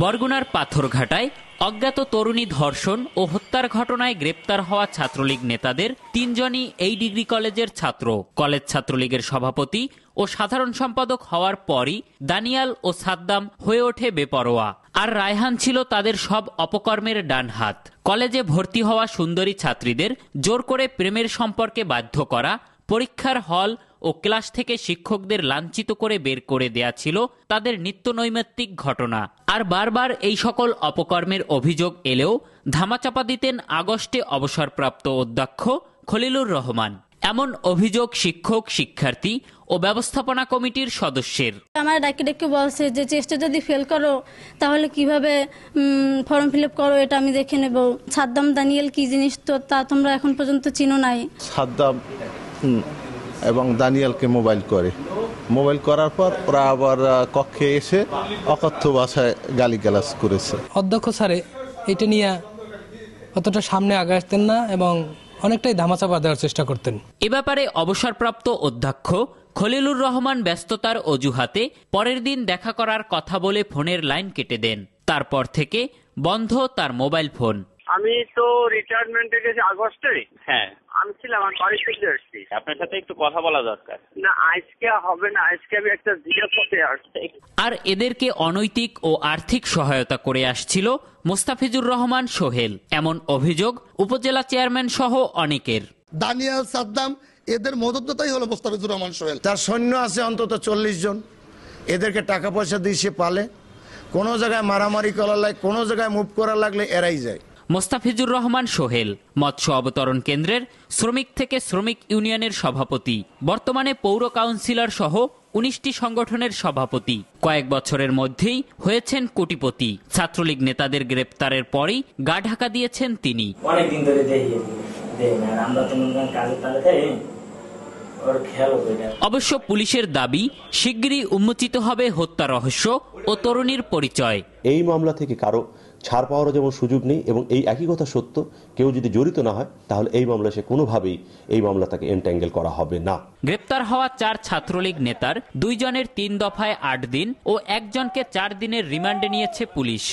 বরগুনার পাথরঘাটায় অজ্ঞাত তরুণী ধর্ষণ ও হত্যার ঘটনায় গ্রেপ্তার হওয়া ছাত্রলীগ নেতাদের তিনজনই এই ডিগ্রি কলেজের ছাত্র কলেজ ছাত্রলীগের সভাপতি ও সাধারণ সম্পাদক হওয়ার পরই দানিয়াল ও সাদ্দাম হয়ে ওঠে বেপরোয়া আর রায়হান ছিল তাদের সব অপকর্মের ডান হাত কলেজে ভর্তি হওয়া সুন্দরী ছাত্রীদের জোর করে প্রেমের সম্পর্কে বাধ্য করা পরীক্ষার হল ও ক্লাস থেকে শিক্ষকদের লাঞ্ছিত করে বের করে দেয়া ছিল তাদের নিত্যনৈমিত্তিক ঘটনা আর বারবার এই সকল অপকর্মের অভিযোগ এলেও ধামাচাপা দিতেন আগস্টে অবসরপ্রাপ্ত অধ্যক্ষ খলিলুর রহমান এমন অভিযোগ শিক্ষক শিক্ষার্থী ও ব্যবস্থাপনা কমিটির সদস্যের আমার ডাকে ডাকি বলছে যে চেষ্টা যদি ফেল করো তাহলে কিভাবে ফর্ম ফিল করো এটা আমি দেখে নেব সাদ্দাম দানিয়েল কি জিনিস তো তা তোমরা এখন পর্যন্ত চিনো নাই সাদ্দাম এবং দানিয়ালকে মোবাইল করে মোবাইল করার পর ওরা আবার কক্ষে এসে অকথ্য ভাষায় গালিগালাজ করেছে অধ্যক্ষ স্যারে এটা নিয়ে অতটা সামনে আগে আসতেন না এবং অনেকটাই ধামাচাপা দেওয়ার চেষ্টা করতেন এ ব্যাপারে অবসরপ্রাপ্ত অধ্যক্ষ খলিলুর রহমান ব্যস্ততার অজুহাতে পরের দিন দেখা করার কথা বলে ফোনের লাইন কেটে দেন তারপর থেকে বন্ধ তার মোবাইল ফোন আমি তো রিটায়ারমেন্টে গেছি আগস্টে হ্যাঁ আমি ছিলাম থেকে আসছি আপনার সাথে একটু কথা বলা দরকার না আজকে হবে না আজকে আমি একটা জিজ্ঞেস করতে আসছি আর এদেরকে অনৈতিক ও আর্থিক সহায়তা করে আসছিল মোস্তাফিজুর রহমান সোহেল এমন অভিযোগ উপজেলা চেয়ারম্যান সহ অনেকের দানিয়াল সাদ্দাম এদের মদতদাতাই হলো মোস্তাফিজুর রহমান সোহেল তার সৈন্য আছে অন্তত চল্লিশ জন এদেরকে টাকা পয়সা দিয়ে সে পালে কোনো জায়গায় মারামারি করার লাগে কোনো জায়গায় মুভ করার লাগলে এরাই যায় মোস্তাফিজুর রহমান সোহেল মৎস্য অবতরণ কেন্দ্রের শ্রমিক থেকে শ্রমিক ইউনিয়নের সভাপতি বর্তমানে পৌর কাউন্সিলর সহ উনিশটি সংগঠনের সভাপতি কয়েক বছরের মধ্যেই হয়েছেন কোটিপতি ছাত্রলীগ নেতাদের গ্রেপ্তারের পরই গা ঢাকা দিয়েছেন তিনি অনেকদিন ধরে অবশ্য পুলিশের দাবি শিগগিরই উন্মোচিত হবে হত্যা রহস্য ও তরুণীর পরিচয় এই মামলা থেকে কারো ছাড় পাওয়ারও যেমন সুযোগ নেই এবং এই একই কথা সত্য কেউ যদি জড়িত না হয় তাহলে এই মামলা সে কোনোভাবেই এই মামলা তাকে এনট্যাঙ্গেল করা হবে না গ্রেপ্তার হওয়া চার ছাত্রলীগ নেতার দুইজনের তিন দফায় আট দিন ও একজনকে চার দিনের রিমান্ডে নিয়েছে পুলিশ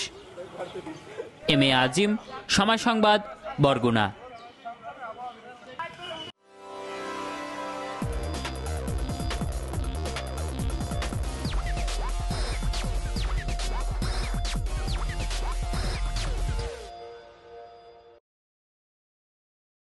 এম এ আজিম সময় সংবাদ বরগুনা